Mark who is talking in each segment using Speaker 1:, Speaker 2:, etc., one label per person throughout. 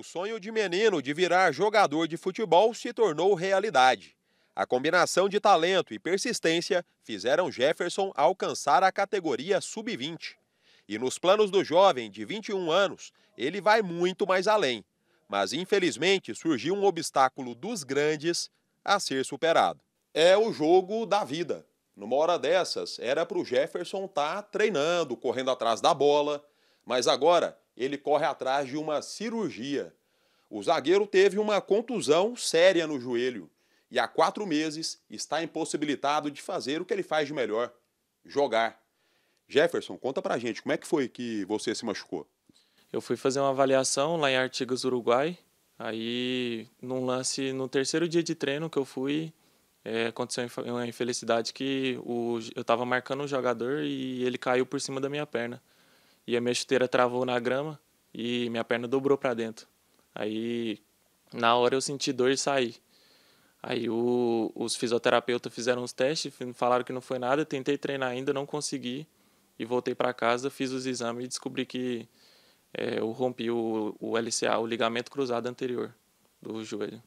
Speaker 1: O sonho de menino de virar jogador de futebol se tornou realidade. A combinação de talento e persistência fizeram Jefferson alcançar a categoria sub-20. E nos planos do jovem de 21 anos, ele vai muito mais além. Mas infelizmente surgiu um obstáculo dos grandes a ser superado. É o jogo da vida. Numa hora dessas, era para o Jefferson estar tá treinando, correndo atrás da bola, mas agora ele corre atrás de uma cirurgia. O zagueiro teve uma contusão séria no joelho e há quatro meses está impossibilitado de fazer o que ele faz de melhor: jogar. Jefferson, conta pra gente como é que foi que você se machucou. Eu fui fazer uma
Speaker 2: avaliação lá em Artigas, Uruguai. Aí, num lance, no terceiro dia de treino que eu fui, é, aconteceu uma infelicidade que o, eu estava marcando um jogador e ele caiu por cima da minha perna e a minha chuteira travou na grama e minha perna dobrou para dentro. Aí, na hora eu senti dor e saí. Aí o, os fisioterapeutas fizeram os testes, falaram que não foi nada, tentei treinar ainda, não consegui e voltei para casa, fiz os exames e descobri que é, eu rompi o, o LCA, o
Speaker 1: ligamento cruzado anterior do joelho.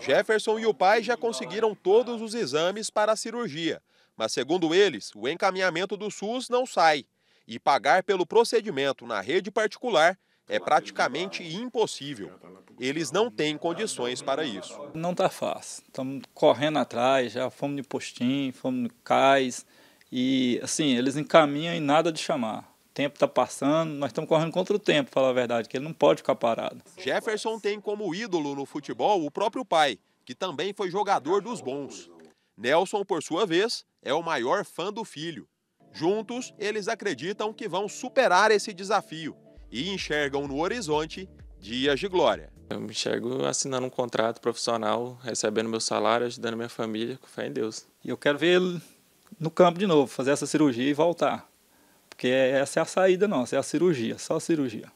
Speaker 1: Jefferson e o pai já conseguiram todos os exames para a cirurgia, mas segundo eles, o encaminhamento do SUS não sai e pagar pelo procedimento na rede particular é praticamente
Speaker 3: impossível. Tá eles não têm tá condições para isso. Não está fácil. Estamos correndo atrás, já fomos no postinho, fomos no cais. E assim, eles encaminham e nada de chamar. O tempo está passando, nós estamos correndo contra o tempo, para falar a verdade, que ele não pode ficar parado.
Speaker 1: Jefferson tem como ídolo no futebol o próprio pai, que também foi jogador dos bons. Nelson, por sua vez, é o maior fã do filho. Juntos, eles acreditam que vão superar esse desafio e enxergam no horizonte dias
Speaker 2: de glória. Eu me enxergo assinando um contrato profissional, recebendo meu salário, ajudando minha
Speaker 3: família, com fé em Deus. E eu quero ver ele no campo de novo, fazer essa cirurgia e voltar. Porque essa é a saída nossa, é a cirurgia, só a cirurgia.